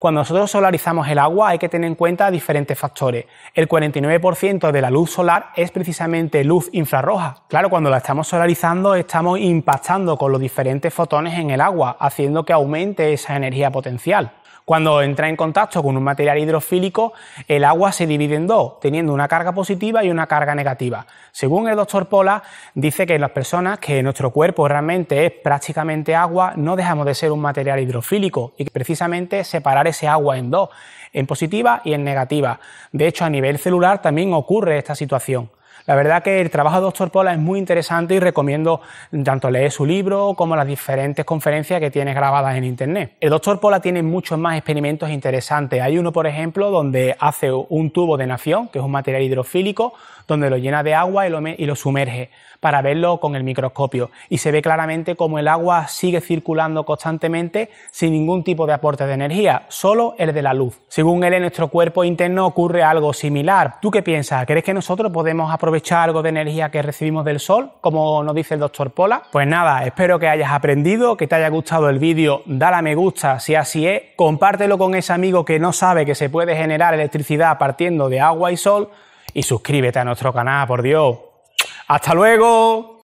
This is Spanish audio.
Cuando nosotros solarizamos el agua hay que tener en cuenta diferentes factores. El 49% de la luz solar es precisamente luz infrarroja. Claro, cuando la estamos solarizando estamos impactando con los diferentes fotones en el agua, haciendo que aumente esa energía potencial. Cuando entra en contacto con un material hidrofílico, el agua se divide en dos, teniendo una carga positiva y una carga negativa. Según el doctor Pola, dice que las personas que nuestro cuerpo realmente es prácticamente agua, no dejamos de ser un material hidrofílico y que precisamente separar ese agua en dos, en positiva y en negativa. De hecho, a nivel celular también ocurre esta situación. La verdad que el trabajo de Dr. Pola es muy interesante y recomiendo tanto leer su libro como las diferentes conferencias que tiene grabadas en Internet. El Dr. Pola tiene muchos más experimentos interesantes. Hay uno, por ejemplo, donde hace un tubo de nación, que es un material hidrofílico, donde lo llena de agua y lo, y lo sumerge para verlo con el microscopio. Y se ve claramente cómo el agua sigue circulando constantemente sin ningún tipo de aporte de energía, solo el de la luz. Según él, en nuestro cuerpo interno ocurre algo similar. ¿Tú qué piensas? ¿Crees que nosotros podemos aprovechar echar algo de energía que recibimos del sol, como nos dice el doctor Pola. Pues nada, espero que hayas aprendido, que te haya gustado el vídeo, dale a me gusta si así es, compártelo con ese amigo que no sabe que se puede generar electricidad partiendo de agua y sol y suscríbete a nuestro canal, por Dios. ¡Hasta luego!